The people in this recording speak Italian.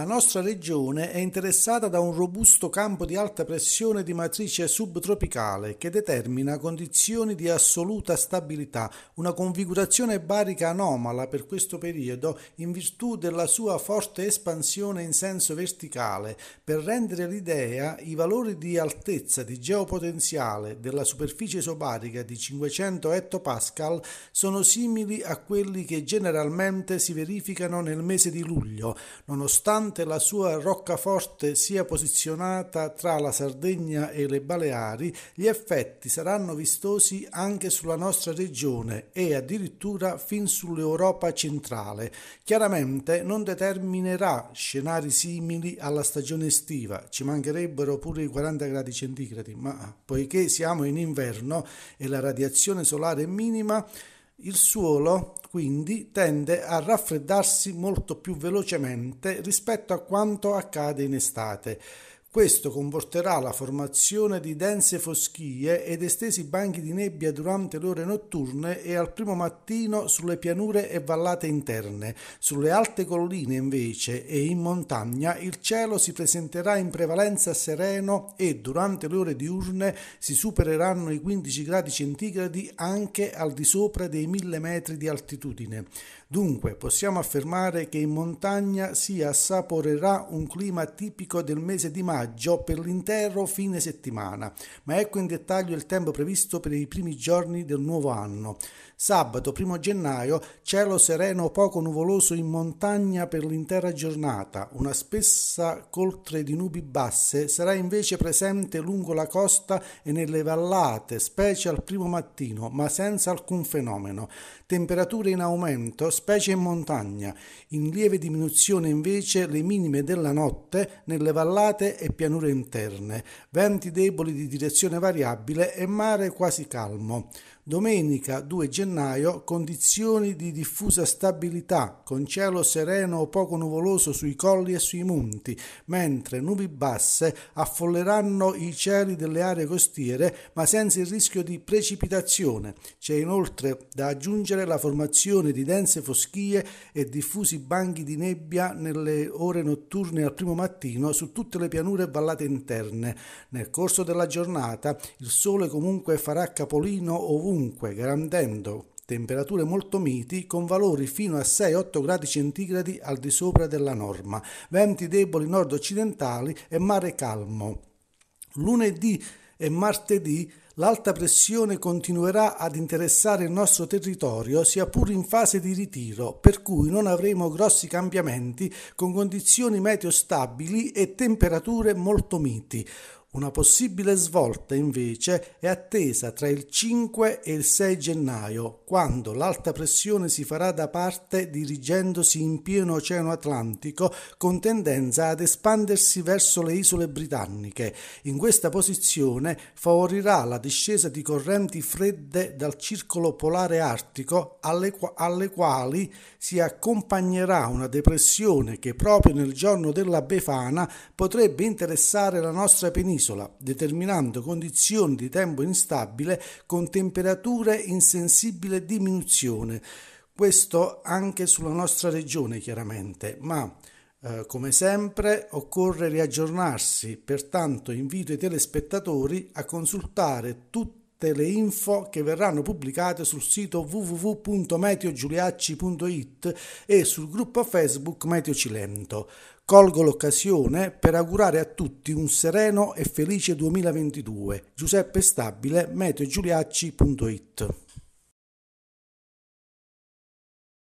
La nostra regione è interessata da un robusto campo di alta pressione di matrice subtropicale che determina condizioni di assoluta stabilità, una configurazione barica anomala per questo periodo in virtù della sua forte espansione in senso verticale, per rendere l'idea i valori di altezza di geopotenziale della superficie sobarica di 500 ettopascal sono simili a quelli che generalmente si verificano nel mese di luglio, nonostante nonostante la sua roccaforte sia posizionata tra la Sardegna e le Baleari, gli effetti saranno vistosi anche sulla nostra regione e addirittura fin sull'Europa centrale. Chiaramente non determinerà scenari simili alla stagione estiva, ci mancherebbero pure i 40 gradi centigradi, ma poiché siamo in inverno e la radiazione solare è minima, il suolo quindi tende a raffreddarsi molto più velocemente rispetto a quanto accade in estate, questo comporterà la formazione di dense foschie ed estesi banchi di nebbia durante le ore notturne e al primo mattino sulle pianure e vallate interne. Sulle alte colline invece e in montagna il cielo si presenterà in prevalenza sereno e durante le ore diurne si supereranno i 15 gradi centigradi anche al di sopra dei 1000 metri di altitudine. Dunque possiamo affermare che in montagna si assaporerà un clima tipico del mese di marzo viaggio per l'intero fine settimana, ma ecco in dettaglio il tempo previsto per i primi giorni del nuovo anno. Sabato 1 gennaio cielo sereno poco nuvoloso in montagna per l'intera giornata, una spessa coltre di nubi basse sarà invece presente lungo la costa e nelle vallate, specie al primo mattino, ma senza alcun fenomeno. Temperature in aumento, specie in montagna, in lieve diminuzione invece le minime della notte nelle vallate e pianure interne, venti deboli di direzione variabile e mare quasi calmo. Domenica 2 gennaio condizioni di diffusa stabilità, con cielo sereno o poco nuvoloso sui colli e sui monti, mentre nubi basse affolleranno i cieli delle aree costiere ma senza il rischio di precipitazione. C'è inoltre da aggiungere la formazione di dense foschie e diffusi banchi di nebbia nelle ore notturne al primo mattino su tutte le pianure vallate interne. Nel corso della giornata il sole comunque farà capolino ovunque comunque garantendo temperature molto miti con valori fino a 6-8 gradi centigradi al di sopra della norma, venti deboli nord-occidentali e mare calmo. Lunedì e martedì l'alta pressione continuerà ad interessare il nostro territorio sia pur in fase di ritiro, per cui non avremo grossi cambiamenti con condizioni meteo stabili e temperature molto miti. Una possibile svolta invece è attesa tra il 5 e il 6 gennaio, quando l'alta pressione si farà da parte dirigendosi in pieno Oceano Atlantico con tendenza ad espandersi verso le isole britanniche. In questa posizione favorirà la discesa di correnti fredde dal circolo polare artico alle, qu- alle quali si accompagnerà una depressione che proprio nel giorno della Befana potrebbe interessare la nostra penisola sull'isola, determinando condizioni di tempo instabile con temperature in sensibile diminuzione. Questo anche sulla nostra regione chiaramente, ma eh, come sempre occorre riaggiornarsi, pertanto invito i telespettatori a consultare tutte le info che verranno pubblicate sul sito www.meteogiuliacci.it e sul gruppo Facebook Meteo Cilento. Colgo l'occasione per augurare a tutti un sereno e felice 2022. Giuseppe Stabile, meteogiuliacci.it